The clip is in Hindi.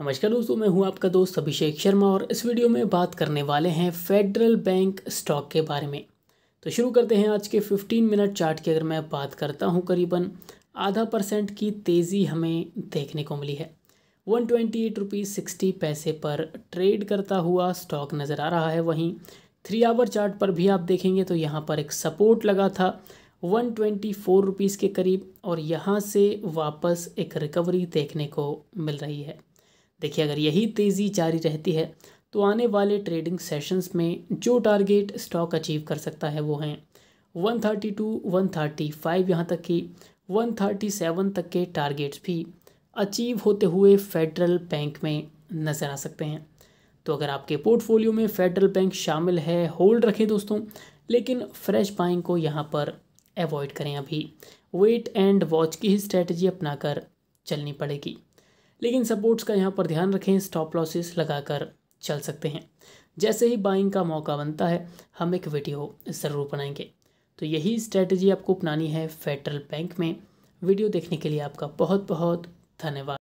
नमस्कार दोस्तों मैं हूं आपका दोस्त अभिषेक शर्मा और इस वीडियो में बात करने वाले हैं फेडरल बैंक स्टॉक के बारे में तो शुरू करते हैं आज के 15 मिनट चार्ट की अगर मैं बात करता हूं करीबन आधा परसेंट की तेज़ी हमें देखने को मिली है one twenty eight rupees sixty पैसे पर ट्रेड करता हुआ स्टॉक नज़र आ रहा है वहीं थ्री आवर चार्ट पर भी आप देखेंगे तो यहाँ पर एक सपोर्ट लगा था वन ट्वेंटी फोर रुपीज़ के करीब और यहाँ से वापस एक रिकवरी देखने को मिल रही है देखिए अगर यही तेज़ी जारी रहती है तो आने वाले ट्रेडिंग सेशंस में जो टारगेट स्टॉक अचीव कर सकता है वो हैं 132, 135 यहाँ तक कि 137 तक के टारगेट्स भी अचीव होते हुए फेडरल बैंक में नज़र आ सकते हैं तो अगर आपके पोर्टफोलियो में फेडरल बैंक शामिल है होल्ड रखें दोस्तों लेकिन फ्रेश बाइंग को यहाँ पर अवॉइड करें अभी वेट एंड वॉच की ही स्ट्रेटजी अपनाकर चलनी पड़ेगी लेकिन सपोर्ट्स का यहाँ पर ध्यान रखें स्टॉप लॉसेस लगाकर चल सकते हैं जैसे ही बाइंग का मौका बनता है हम एक वीडियो ज़रूर बनाएंगे तो यही स्ट्रैटेजी आपको अपनानी है फेडरल बैंक में वीडियो देखने के लिए आपका बहुत बहुत धन्यवाद